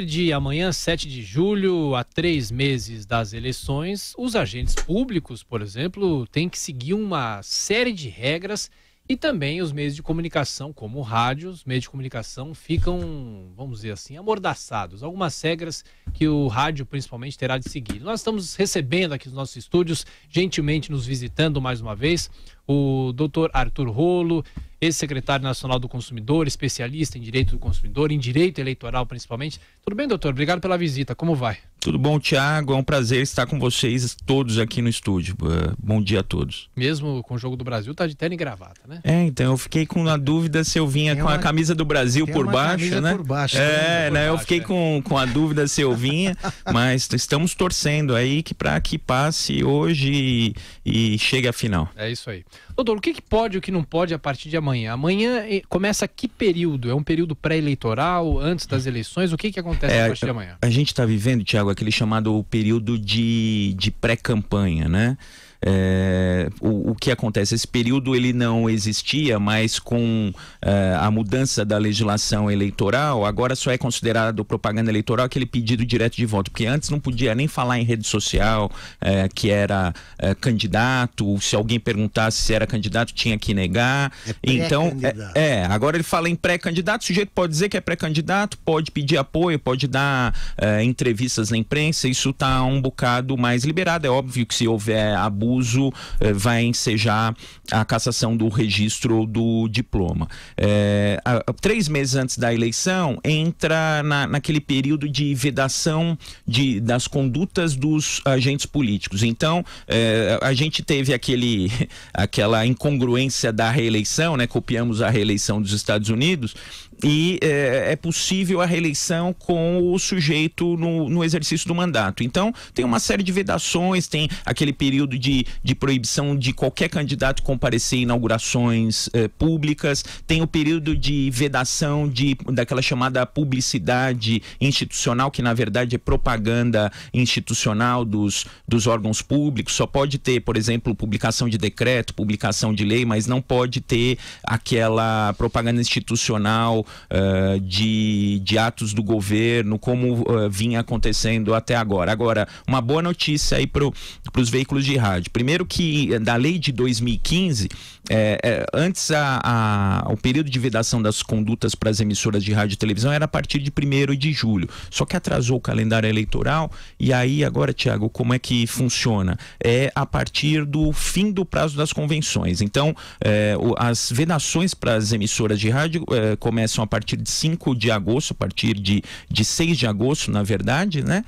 partir de amanhã, 7 de julho, a três meses das eleições, os agentes públicos, por exemplo, têm que seguir uma série de regras e também os meios de comunicação, como rádios, meios de comunicação ficam, vamos dizer assim, amordaçados. Algumas regras que o rádio principalmente terá de seguir. Nós estamos recebendo aqui nos nossos estúdios, gentilmente nos visitando mais uma vez, o doutor Arthur Rolo, ex-secretário nacional do consumidor, especialista em direito do consumidor, em direito eleitoral principalmente. Tudo bem, doutor? Obrigado pela visita. Como vai? Tudo bom, Tiago? É um prazer estar com vocês todos aqui no estúdio. Eh, bom dia a todos. Mesmo com o Jogo do Brasil, tá de terno e gravata, né? É, então eu fiquei com a dúvida se eu vinha tem com uma, a camisa do Brasil por baixo, né? por baixo, é, né? É, né? Eu fiquei é. com, com a dúvida se eu vinha, mas estamos torcendo aí que para que passe hoje e, e, chegue à final. É isso aí. Doutor, o que, que pode e o que não pode a partir de amanhã? Amanhã eh, começa que período? É um período pré-eleitoral, antes das eleições? O que, que acontece é, a partir de amanhã? A gente está vivendo, Tiago, aquele chamado período de, de pré-campanha, né? é, o, o, que acontece? Esse período ele não existia, mas com é, a mudança da legislação eleitoral, agora só é considerado propaganda eleitoral aquele pedido direto de voto, porque antes não podia nem falar em rede social é, que era é, candidato, se alguém perguntasse se era candidato tinha que negar. É então, é, é, agora ele fala em pré-candidato, o sujeito pode dizer que é pré-candidato, pode pedir apoio, pode dar entrevistas na imprensa, isso está um bocado mais liberado. É óbvio que se houver abuso uso eh, vai ensejar a cassação do registro do diploma. É, a, três meses antes da eleição, entra na, naquele período de vedação de, das condutas dos agentes políticos. Então, é, a gente teve aquele, aquela incongruência da reeleição, né? copiamos a reeleição dos Estados Unidos, e é, é, possível a reeleição com o sujeito no, no, exercício do mandato. Então, tem uma série de vedações, tem aquele período de, de proibição de qualquer candidato comparecer em inaugurações eh, públicas, tem o período de vedação de, daquela chamada publicidade institucional, que na verdade é propaganda institucional dos, dos órgãos públicos, só pode ter, por exemplo, publicação de decreto, publicação de lei, mas não pode ter aquela propaganda institucional uh, de, de atos do governo, como uh, vinha acontecendo até agora. Agora, uma boa notícia aí para para os veículos de rádio. Primeiro que eh, da lei de 2015, é, é, antes a, a, o período de vedação das condutas para as emissoras de rádio e televisão era a partir de 1 de julho. Só que atrasou o calendário eleitoral e aí agora, Tiago, como é que funciona? É a partir do fim do prazo das convenções. Então, é, o, as vedações para as emissoras de rádio eh, começam a partir de 5 de agosto, a partir de, de 6 de agosto, na verdade, né?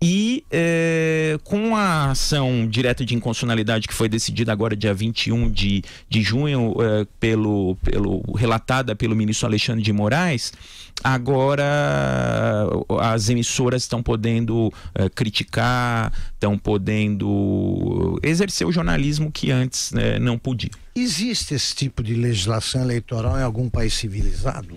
E é, com a ação direta de inconstitucionalidade que foi decidida agora dia 21 de, de junho, é, pelo, pelo, relatada pelo ministro Alexandre de Moraes, agora as emissoras estão podendo é, criticar, estão podendo exercer o jornalismo que antes né, não podia. Existe esse tipo de legislação eleitoral em algum país civilizado?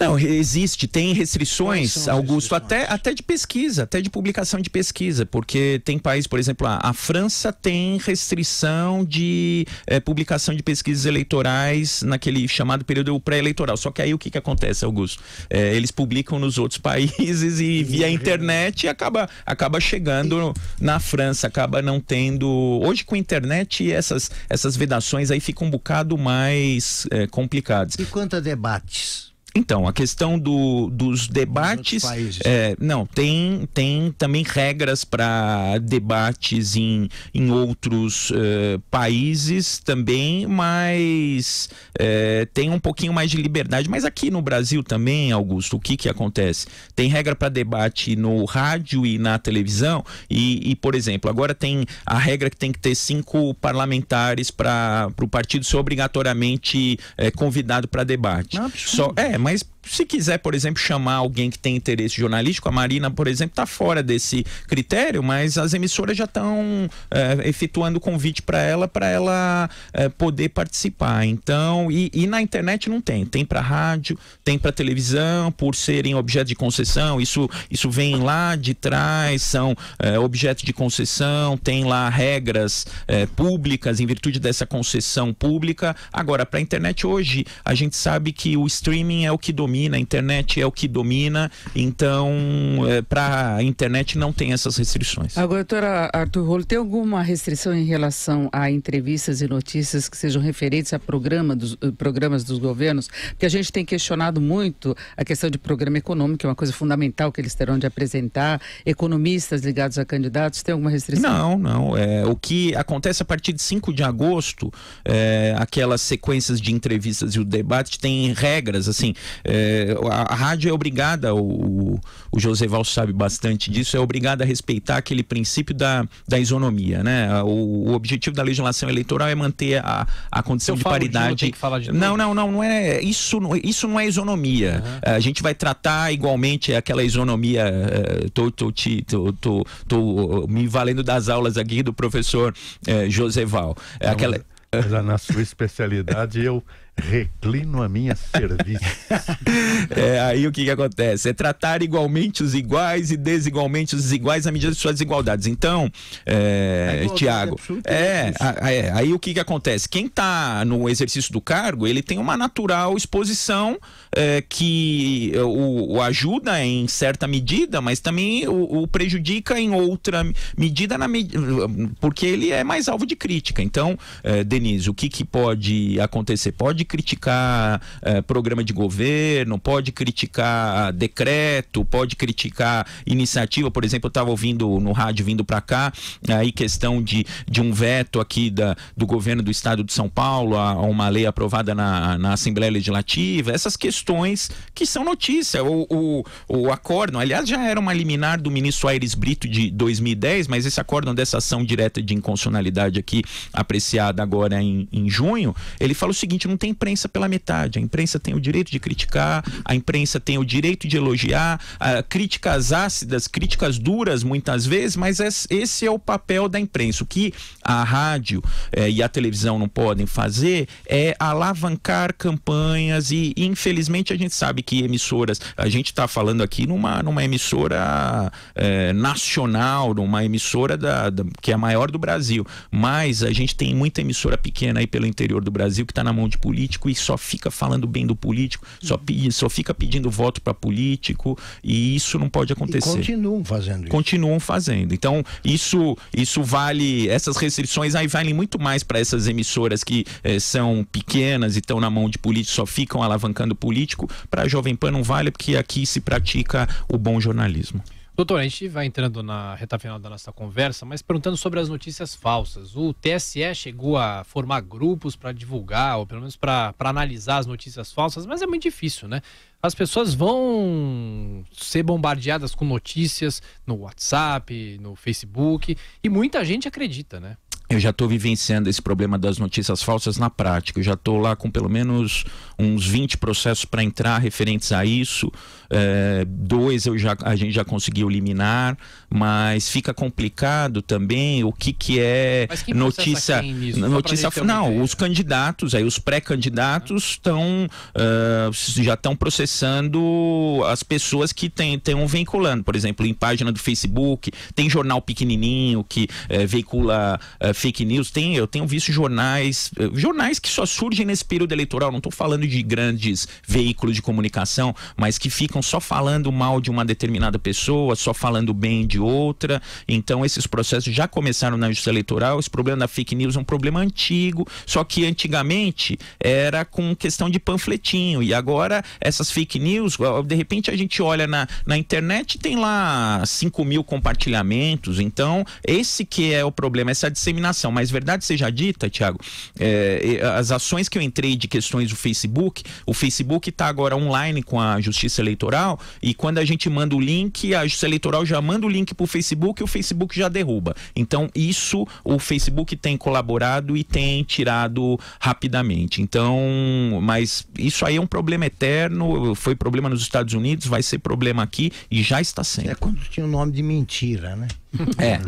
Não, existe, tem restrições, Augusto, restrições? Até, até de pesquisa, até de publicação de pesquisa, porque tem país, por exemplo, a, a França tem restrição de é, publicação de pesquisas eleitorais naquele chamado período pré-eleitoral. Só que aí o que, que acontece, Augusto? É, eles publicam nos outros países e via internet acaba, acaba chegando na França, acaba não tendo. Hoje com internet essas, essas vedações aí ficam um bocado mais é, complicadas. E quanto a debates? Então, a questão do, dos debates. Países, é, não, tem, tem também regras para debates em, em outros uh, países também, mas eh, tem um pouquinho mais de liberdade. Mas aqui no Brasil também, Augusto, o que, que acontece? Tem regra para debate no rádio e na televisão, e, e, por exemplo, agora tem a regra que tem que ter cinco parlamentares para o partido ser obrigatoriamente eh, convidado para debate. Não, Só, é, mais se quiser, por exemplo, chamar alguém que tem interesse jornalístico, a Marina, por exemplo, está fora desse critério, mas as emissoras já estão é, eh, efetuando convite para ela, para ela é, poder participar. Então, e, e, na internet não tem. Tem para rádio, tem para televisão, por serem objeto de concessão. Isso, isso vem lá de trás, são é, objeto de concessão, tem lá regras públicas em virtude dessa concessão pública. Agora, para a internet hoje, a gente sabe que o streaming é o que domina domina, a internet é o que domina, então é, para a internet não tem essas restrições. Agora, doutora Arthur Rolo, tem alguma restrição em relação a entrevistas e notícias que sejam referentes a programa dos, eh, programas dos governos? Porque a gente tem questionado muito a questão de programa econômico, que é uma coisa fundamental que eles terão de apresentar. Economistas ligados a candidatos, tem alguma restrição? Não, não. É, o que acontece a partir de 5 de agosto, é, aquelas sequências de entrevistas e o debate têm regras, assim, é, a, a, rádio é obrigada, o, o José Val sabe bastante disso, é obrigada a respeitar aquele princípio da, da isonomia, né? O, o objetivo da legislação eleitoral é manter a, a condição de paridade. De de não, não, não, não é isso, não, isso não é isonomia. Uhum. A gente vai tratar igualmente aquela isonomia. Tô, tô, tô, tô, tô, me valendo das aulas aqui do professor é, Joseval. É, aquela... Mas na sua especialidade eu reclino a minha serviço. é, aí o que, que acontece? É tratar igualmente os iguais e desigualmente os iguais à medida de suas desigualdades. Então, é, Tiago, é, é, é, aí o que, que acontece? Quem está no exercício do cargo, ele tem uma natural exposição é, que o, o, ajuda em certa medida, mas também o, o prejudica em outra medida, na, porque ele é mais alvo de crítica. Então, é, Denise, o que, que pode acontecer? Pode criticar eh, programa de governo, pode criticar ah, decreto, pode criticar iniciativa. Por exemplo, eu estava ouvindo no rádio vindo para cá aí questão de, de um veto aqui da, do governo do estado de São Paulo a, a uma lei aprovada na, na Assembleia Legislativa. Essas questões que são notícia. O, o, o acórdão, aliás, já era uma liminar do ministro Aires Brito de 2010, mas esse acórdão dessa ação direta de inconstitucionalidade aqui, apreciada agora em, em junho, ele fala o seguinte: não tem imprensa pela metade. A imprensa tem o direito de criticar, a imprensa tem o direito de elogiar, críticas ácidas, críticas duras muitas vezes, mas esse é o papel da imprensa. O que a rádio eh, e a televisão não podem fazer é alavancar campanhas e, infelizmente, a gente sabe que emissoras, a gente está falando aqui numa, numa emissora eh, nacional, numa emissora da, da, que é a maior do Brasil, mas a gente tem muita emissora pequena aí pelo interior do Brasil que está na mão de polícia político e só fica falando bem do político, só, uhum. só fica pedindo voto para político e isso não pode acontecer. E continuam fazendo isso. Continuam fazendo. Então, isso, isso vale, essas restrições aí valem muito mais para essas emissoras que eh, são pequenas e estão na mão de político, só ficam alavancando político. Para a Jovem Pan não vale, porque aqui se pratica o bom jornalismo. Doutor, a gente vai entrando na reta final da nossa conversa, mas perguntando sobre as notícias falsas. O TSE chegou a formar grupos para divulgar, ou pelo menos para analisar as notícias falsas, mas é muito difícil, né? As pessoas vão ser bombardeadas com notícias no WhatsApp, no Facebook, e muita gente acredita, né? eu já estou vivenciando esse problema das notícias falsas na prática. Eu já estou lá com pelo menos uns 20 processos para entrar referentes a isso. É, dois eu já, a gente já conseguiu eliminar, mas fica complicado também o que, que é notícia. É notícia não, os candidatos, aí os pré-candidatos estão uh, eh, já estão processando as pessoas que estão veiculando. Por exemplo, em página do Facebook, tem jornal pequenininho que uh, veicula. Uh, fake news, tem, eu tenho visto jornais, eh, jornais que só surgem nesse período eleitoral, não estou falando de grandes veículos de comunicação, mas que ficam só falando mal de uma determinada pessoa, só falando bem de outra. Então esses processos já começaram na justiça eleitoral. Esse problema da fake news é um problema antigo, só que antigamente era com questão de panfletinho e agora essas fake news, de repente a gente olha na, na internet tem lá 5 mil compartilhamentos. Então esse que é o problema, essa disseminação mas verdade seja dita, Tiago, é, as ações que eu entrei de questões do Facebook, o Facebook está agora online com a Justiça Eleitoral e quando a gente manda o link, a Justiça Eleitoral já manda o link para o Facebook e o Facebook já derruba. Então, isso o Facebook tem colaborado e tem tirado rapidamente. Então, mas isso aí é um problema eterno, foi problema nos Estados Unidos, vai ser problema aqui e já está sendo. É quando tinha o nome de mentira, né? É,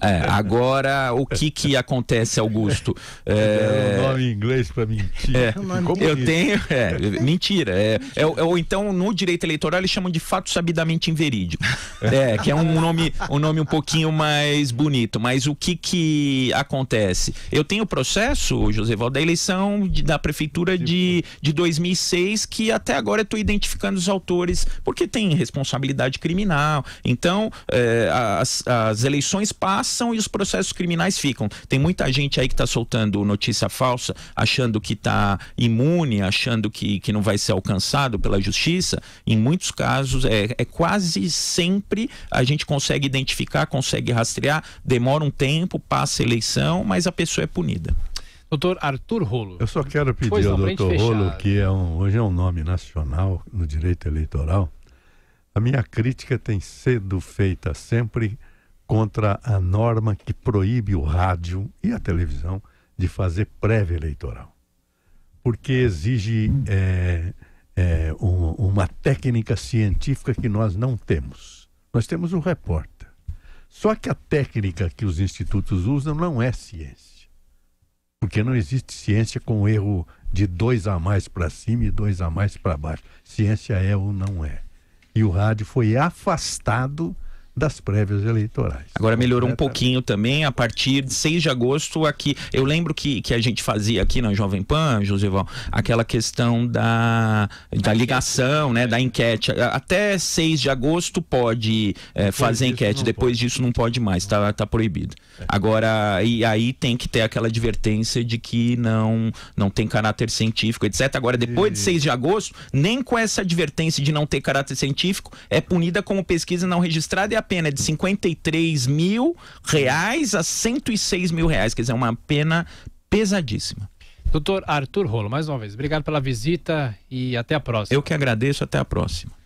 é, Agora, o que que acontece, Augusto? É, é um nome em inglês para mentir. É, é eu tenho. É, mentira. É, é, ou é então, no direito eleitoral, eles chamam de fato sabidamente inverídico. É, que é um nome, um nome um pouquinho mais bonito. Mas o que que acontece? Eu tenho o processo, José Val, da eleição de, da prefeitura de, de 2006, que até agora eu estou identificando os autores, porque tem responsabilidade criminal. Então, é, as, as as eleições passam e os processos criminais ficam. Tem muita gente aí que está soltando notícia falsa, achando que está imune, achando que, que não vai ser alcançado pela justiça. Em muitos casos, é, é quase sempre a gente consegue identificar, consegue rastrear, demora um tempo, passa a eleição, mas a pessoa é punida. Doutor Arthur Rolo. Eu só quero pedir ao doutor Rolo, que é um, hoje é um nome nacional no direito eleitoral, a minha crítica tem sido feita sempre contra a norma que proíbe o rádio e a televisão de fazer prévia eleitoral, porque exige é, é, um, uma técnica científica que nós não temos. Nós temos o um repórter. Só que a técnica que os institutos usam não é ciência, porque não existe ciência com erro de dois a mais para cima e dois a mais para baixo. Ciência é ou não é. E o rádio foi afastado das prévias eleitorais. Agora melhorou um pouquinho também, a partir de 6 de agosto aqui, eu lembro que, que a gente fazia aqui na Jovem Pan, Josival, aquela questão da, da ligação, né, da enquete, até 6 de agosto pode é, fazer enquete, depois pode. disso não pode mais, tá, tá proibido. É. Agora, e aí tem que ter aquela advertência de que não, não tem caráter científico, etc. Agora, depois de 6 de agosto, nem com essa advertência de não ter caráter científico, é punida como pesquisa não registrada e a pena é de 53 mil reais a 106 mil reais, quer dizer, é uma pena pesadíssima. Doutor Arthur Rolo, mais uma vez, obrigado pela visita e até a próxima. Eu que agradeço, até a próxima.